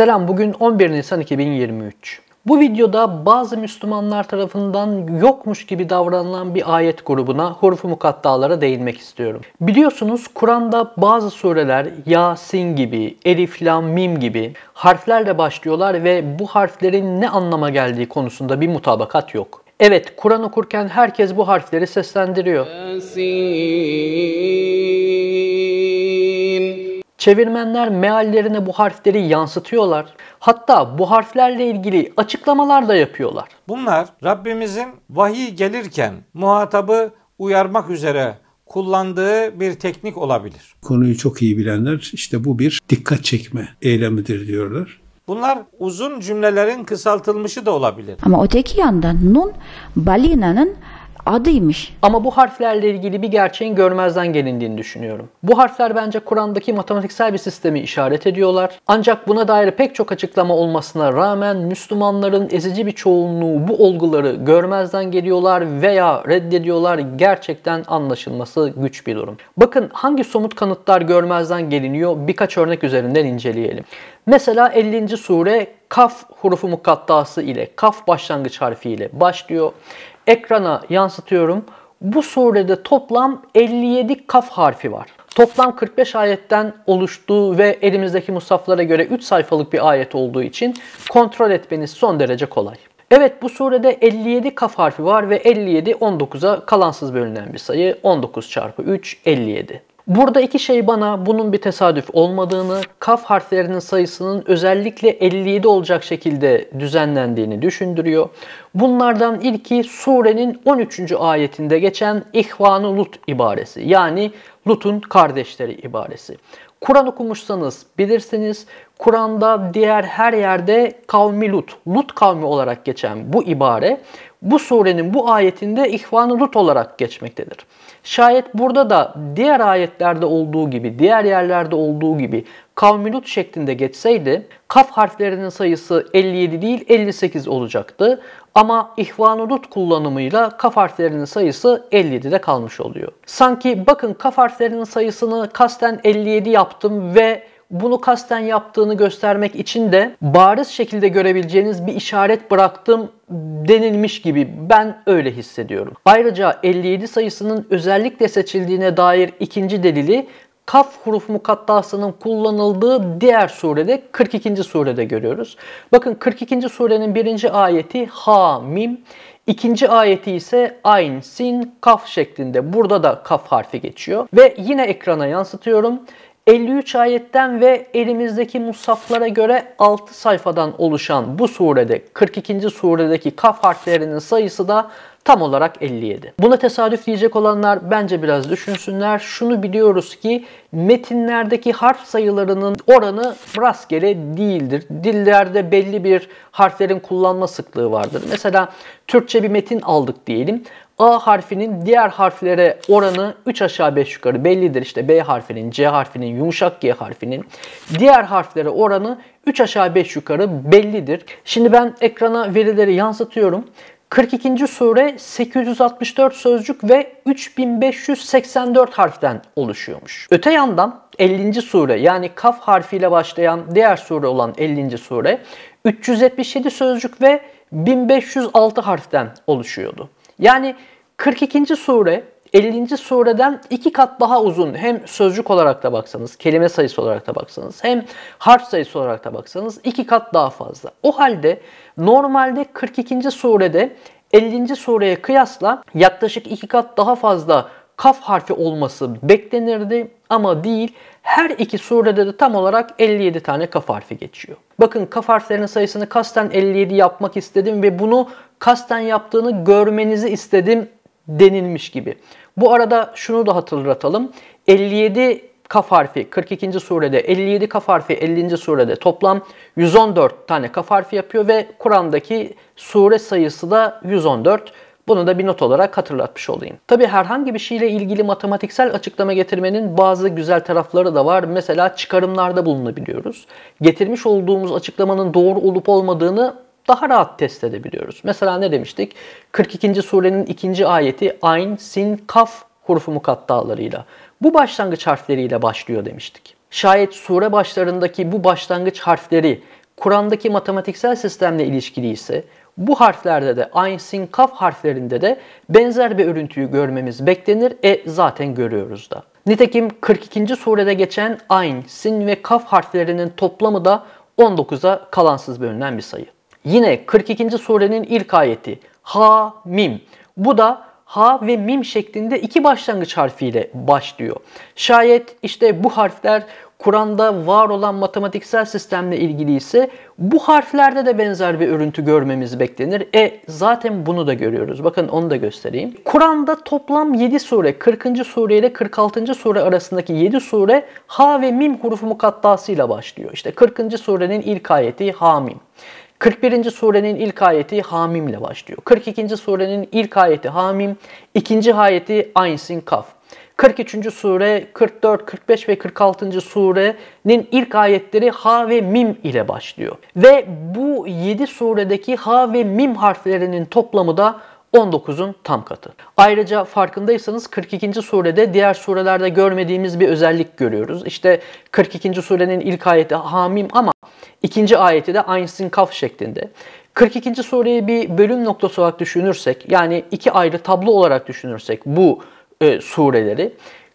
Selam bugün 11 Nisan 2023. Bu videoda bazı Müslümanlar tarafından yokmuş gibi davranılan bir ayet grubuna huruf mukattalara değinmek istiyorum. Biliyorsunuz Kur'an'da bazı sureler Yasin gibi, Elif, Lam, Mim gibi harflerle başlıyorlar ve bu harflerin ne anlama geldiği konusunda bir mutabakat yok. Evet Kur'an okurken herkes bu harfleri seslendiriyor. Yasin. Çevirmenler meallerine bu harfleri yansıtıyorlar. Hatta bu harflerle ilgili açıklamalar da yapıyorlar. Bunlar Rabbimizin vahiy gelirken muhatabı uyarmak üzere kullandığı bir teknik olabilir. Konuyu çok iyi bilenler işte bu bir dikkat çekme eylemidir diyorlar. Bunlar uzun cümlelerin kısaltılmışı da olabilir. Ama öteki yandan nun balinanın adıymış. Ama bu harflerle ilgili bir gerçeğin görmezden gelindiğini düşünüyorum. Bu harfler bence Kur'an'daki matematiksel bir sistemi işaret ediyorlar. Ancak buna dair pek çok açıklama olmasına rağmen Müslümanların ezici bir çoğunluğu bu olguları görmezden geliyorlar veya reddediyorlar. Gerçekten anlaşılması güç bir durum. Bakın hangi somut kanıtlar görmezden geliniyor birkaç örnek üzerinden inceleyelim. Mesela 50. sure kaf hurufu mukattası ile, kaf başlangıç harfi ile başlıyor ekrana yansıtıyorum. Bu surede toplam 57 kaf harfi var. Toplam 45 ayetten oluştuğu ve elimizdeki musaflara göre 3 sayfalık bir ayet olduğu için kontrol etmeniz son derece kolay. Evet bu surede 57 kaf harfi var ve 57 19'a kalansız bölünen bir sayı. 19 çarpı 3 57. Burada iki şey bana bunun bir tesadüf olmadığını, kaf harflerinin sayısının özellikle 57 olacak şekilde düzenlendiğini düşündürüyor. Bunlardan ilki surenin 13. ayetinde geçen İhvan-ı Lut ibaresi yani Lut'un kardeşleri ibaresi. Kur'an okumuşsanız bilirsiniz Kur'an'da diğer her yerde kavmi Lut, Lut kavmi olarak geçen bu ibare bu surenin bu ayetinde ihvan Lut olarak geçmektedir. Şayet burada da diğer ayetlerde olduğu gibi, diğer yerlerde olduğu gibi kavmi şeklinde geçseydi kaf harflerinin sayısı 57 değil 58 olacaktı. Ama ihvan kullanımıyla kaf harflerinin sayısı 57'de kalmış oluyor. Sanki bakın kaf harflerinin sayısını kasten 57 yaptım ve bunu kasten yaptığını göstermek için de bariz şekilde görebileceğiniz bir işaret bıraktım denilmiş gibi ben öyle hissediyorum. Ayrıca 57 sayısının özellikle seçildiğine dair ikinci delili kaf huruf mukattasının kullanıldığı diğer surede 42. surede görüyoruz. Bakın 42. surenin birinci ayeti ha mim, ikinci ayeti ise ayn sin kaf şeklinde. Burada da kaf harfi geçiyor ve yine ekrana yansıtıyorum. 53 ayetten ve elimizdeki musaflara göre 6 sayfadan oluşan bu surede 42. suredeki kaf harflerinin sayısı da Tam olarak 57. Buna tesadüf diyecek olanlar bence biraz düşünsünler. Şunu biliyoruz ki metinlerdeki harf sayılarının oranı rastgele değildir. Dillerde belli bir harflerin kullanma sıklığı vardır. Mesela Türkçe bir metin aldık diyelim. A harfinin diğer harflere oranı 3 aşağı 5 yukarı bellidir. İşte B harfinin, C harfinin, yumuşak G harfinin diğer harflere oranı 3 aşağı 5 yukarı bellidir. Şimdi ben ekrana verileri yansıtıyorum. 42. sure 864 sözcük ve 3584 harften oluşuyormuş. Öte yandan 50. sure yani kaf harfiyle başlayan diğer sure olan 50. sure 377 sözcük ve 1506 harften oluşuyordu. Yani 42. sure 50. sureden iki kat daha uzun hem sözcük olarak da baksanız, kelime sayısı olarak da baksanız, hem harf sayısı olarak da baksanız iki kat daha fazla. O halde normalde 42. surede 50. sureye kıyasla yaklaşık iki kat daha fazla kaf harfi olması beklenirdi ama değil. Her iki surede de tam olarak 57 tane kaf harfi geçiyor. Bakın kaf harflerinin sayısını kasten 57 yapmak istedim ve bunu kasten yaptığını görmenizi istedim denilmiş gibi. Bu arada şunu da hatırlatalım. 57 kaf harfi 42. surede, 57 kaf harfi 50. surede toplam 114 tane kaf harfi yapıyor ve Kur'an'daki sure sayısı da 114. Bunu da bir not olarak hatırlatmış olayım. Tabi herhangi bir şeyle ilgili matematiksel açıklama getirmenin bazı güzel tarafları da var. Mesela çıkarımlarda bulunabiliyoruz. Getirmiş olduğumuz açıklamanın doğru olup olmadığını daha rahat test edebiliyoruz. Mesela ne demiştik? 42. surenin 2. ayeti Ayn, Sin, Kaf hurufu mukattalarıyla. Bu başlangıç harfleriyle başlıyor demiştik. Şayet sure başlarındaki bu başlangıç harfleri Kur'an'daki matematiksel sistemle ilişkili ise bu harflerde de Ayn, Sin, Kaf harflerinde de benzer bir örüntüyü görmemiz beklenir. E zaten görüyoruz da. Nitekim 42. surede geçen Ayn, Sin ve Kaf harflerinin toplamı da 19'a kalansız bölünen bir sayı. Yine 42. surenin ilk ayeti ha mim. Bu da ha ve mim şeklinde iki başlangıç harfiyle başlıyor. Şayet işte bu harfler Kur'an'da var olan matematiksel sistemle ilgili ise bu harflerde de benzer bir örüntü görmemiz beklenir. E zaten bunu da görüyoruz. Bakın onu da göstereyim. Kur'an'da toplam 7 sure, 40. sure ile 46. sure arasındaki 7 sure ha ve mim hurufu mukattasıyla başlıyor. İşte 40. surenin ilk ayeti ha mim. 41. surenin ilk ayeti Hamim ile başlıyor. 42. surenin ilk ayeti Hamim, ikinci ayeti aynsin Kaf. 43. sure, 44, 45 ve 46. surenin ilk ayetleri Ha ve Mim ile başlıyor. Ve bu 7 suredeki Ha ve Mim harflerinin toplamı da 19'un tam katı. Ayrıca farkındaysanız 42. surede diğer surelerde görmediğimiz bir özellik görüyoruz. İşte 42. surenin ilk ayeti hamim ama ikinci ayeti de aynısın kaf şeklinde. 42. sureyi bir bölüm noktası olarak düşünürsek yani iki ayrı tablo olarak düşünürsek bu e, sureleri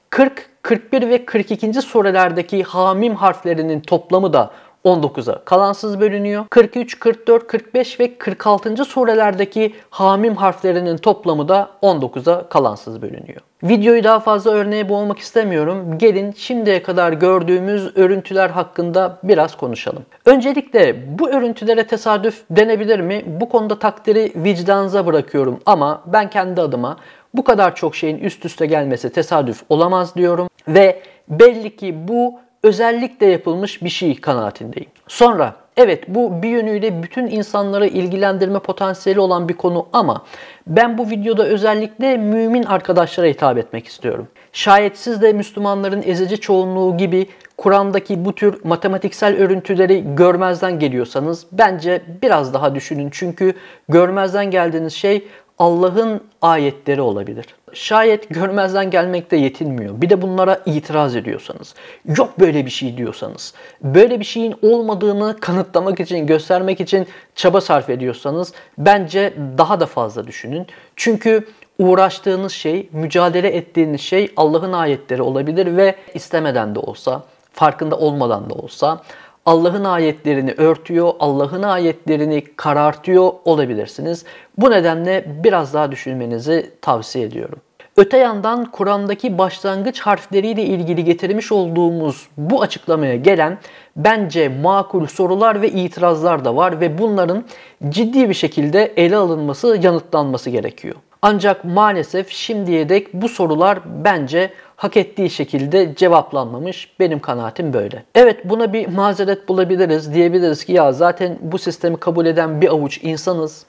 40, 41 ve 42. surelerdeki hamim harflerinin toplamı da 19'a kalansız bölünüyor. 43, 44, 45 ve 46. surelerdeki hamim harflerinin toplamı da 19'a kalansız bölünüyor. Videoyu daha fazla örneğe boğmak istemiyorum. Gelin şimdiye kadar gördüğümüz örüntüler hakkında biraz konuşalım. Öncelikle bu örüntülere tesadüf denebilir mi? Bu konuda takdiri vicdanınıza bırakıyorum ama ben kendi adıma bu kadar çok şeyin üst üste gelmesi tesadüf olamaz diyorum ve belli ki bu özellikle yapılmış bir şey kanaatindeyim. Sonra evet bu bir yönüyle bütün insanları ilgilendirme potansiyeli olan bir konu ama ben bu videoda özellikle mümin arkadaşlara hitap etmek istiyorum. Şayet siz de Müslümanların ezici çoğunluğu gibi Kur'an'daki bu tür matematiksel örüntüleri görmezden geliyorsanız bence biraz daha düşünün. Çünkü görmezden geldiğiniz şey Allah'ın ayetleri olabilir. Şayet görmezden gelmekte yetinmiyor. Bir de bunlara itiraz ediyorsanız, yok böyle bir şey diyorsanız, böyle bir şeyin olmadığını kanıtlamak için, göstermek için çaba sarf ediyorsanız bence daha da fazla düşünün. Çünkü uğraştığınız şey, mücadele ettiğiniz şey Allah'ın ayetleri olabilir ve istemeden de olsa, farkında olmadan da olsa Allah'ın ayetlerini örtüyor, Allah'ın ayetlerini karartıyor olabilirsiniz. Bu nedenle biraz daha düşünmenizi tavsiye ediyorum. Öte yandan Kur'an'daki başlangıç harfleriyle ilgili getirmiş olduğumuz bu açıklamaya gelen bence makul sorular ve itirazlar da var ve bunların ciddi bir şekilde ele alınması, yanıtlanması gerekiyor. Ancak maalesef şimdiye dek bu sorular bence hak ettiği şekilde cevaplanmamış. Benim kanaatim böyle. Evet buna bir mazeret bulabiliriz. Diyebiliriz ki ya zaten bu sistemi kabul eden bir avuç insanız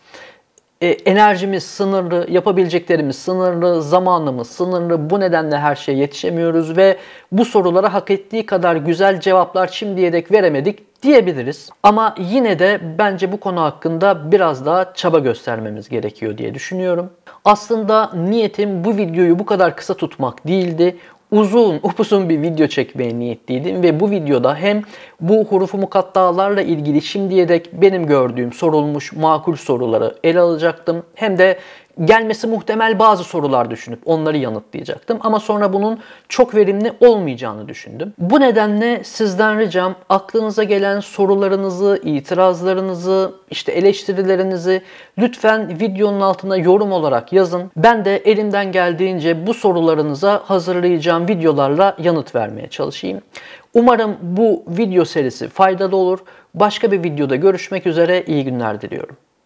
e, enerjimiz sınırlı, yapabileceklerimiz sınırlı, zamanımız sınırlı. Bu nedenle her şeye yetişemiyoruz ve bu sorulara hak ettiği kadar güzel cevaplar şimdiye dek veremedik diyebiliriz. Ama yine de bence bu konu hakkında biraz daha çaba göstermemiz gerekiyor diye düşünüyorum. Aslında niyetim bu videoyu bu kadar kısa tutmak değildi uzun, upuzun bir video çekmeye niyetliydim ve bu videoda hem bu hurufu mukattalarla ilgili şimdiye dek benim gördüğüm sorulmuş makul soruları ele alacaktım hem de gelmesi muhtemel bazı sorular düşünüp onları yanıtlayacaktım. Ama sonra bunun çok verimli olmayacağını düşündüm. Bu nedenle sizden ricam aklınıza gelen sorularınızı, itirazlarınızı, işte eleştirilerinizi lütfen videonun altına yorum olarak yazın. Ben de elimden geldiğince bu sorularınıza hazırlayacağım videolarla yanıt vermeye çalışayım. Umarım bu video serisi faydalı olur. Başka bir videoda görüşmek üzere iyi günler diliyorum.